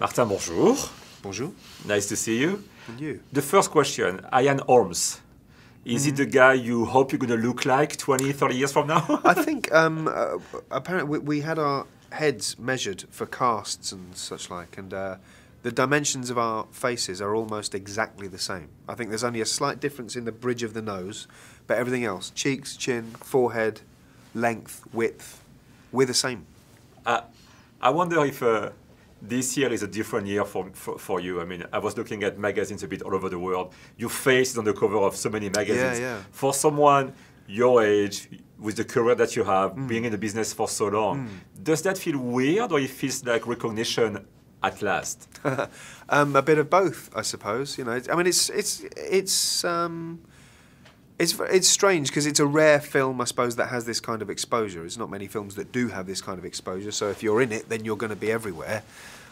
Martin, bonjour. Bonjour. Nice to see you. And you. The first question, Ian Holmes. Is mm -hmm. it the guy you hope you're going to look like 20, 30 years from now? I think um, uh, apparently we, we, had our heads measured for casts and such like, and uh, the dimensions of our faces are almost exactly the same. I think there's only a slight difference in the bridge of the nose, but everything else cheeks, chin, forehead, length, width we're the same. Uh, I wonder if uh, this year is a different year for, for, for, you. I mean, I was looking at magazines a bit all over the world. Your face is on the cover of so many magazines. Yeah, yeah. For someone your age, with the career that you have, mm. being in the business for so long, mm. does that feel weird or it feels like recognition at last? um, a bit of both, I suppose. You know, I mean, it's it's it's. Um it's it's strange because it's a rare film, I suppose, that has this kind of exposure. There's not many films that do have this kind of exposure. So if you're in it, then you're going to be everywhere.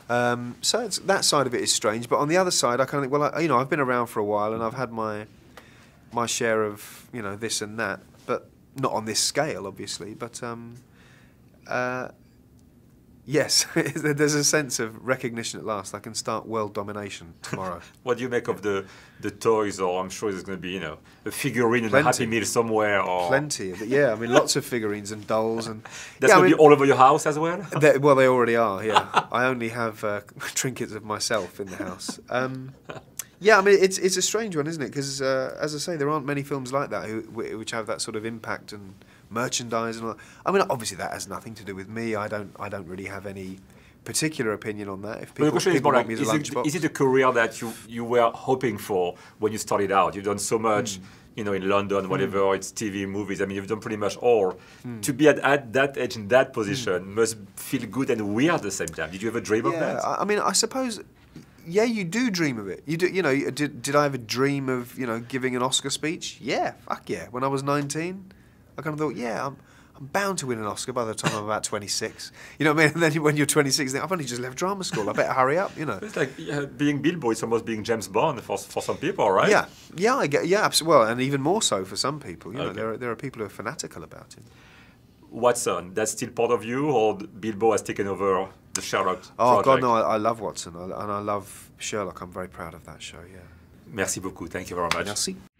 Um, so that side of it is strange. But on the other side, I kind of think, well, I, you know, I've been around for a while and I've had my my share of you know this and that, but not on this scale, obviously. But um, uh, Yes, there's a sense of recognition at last. I can start world domination tomorrow. what do you make of the, the toys? Or I'm sure there's going to be you know a figurine Plenty. and a Happy Meal somewhere. Or... Plenty. Yeah, I mean lots of figurines and dolls and. That's yeah, going to be all over your house as well. They, well, they already are. Yeah, I only have uh, trinkets of myself in the house. Um, yeah, I mean it's it's a strange one, isn't it? Because uh, as I say, there aren't many films like that who, which have that sort of impact and merchandise and all. That. I mean, obviously that has nothing to do with me. I don't I don't really have any particular opinion on that. If people, people is more like, is it, is it a career that you you were hoping for when you started out? You've done so much. Mm. You know, in London, hmm. whatever mm. it's TV, movies. I mean, you've done pretty much all. Mm. To be at, at that age in that hmm. position must feel good and weird at the same time. Did you ever dream yeah, of that? I, I mean, I suppose yeah, you do dream of it. You do, you know. Did, did I ever dream of you know giving an Oscar speech? Yeah, fuck yeah. When I was nineteen, I kind of thought, yeah, I'm, I'm bound to win an Oscar by the time I'm about 26. You know what I mean? And then when you're 26, you think, I've only just left drama school. I better hurry up. You know, it's like being Bilbo is almost being James Bond for, for some people, right? Yeah, yeah, I get, yeah, absolutely. Well, and even more so for some people. You know, there are, there are people who are fanatical about it. Watson, that's still part of you, or Bilbo has taken over the Sherlock? Oh project? God, no! I, I love Watson, I, and I love Sherlock. I'm very proud of that show. Yeah. Merci beaucoup. Thank you very much. Merci.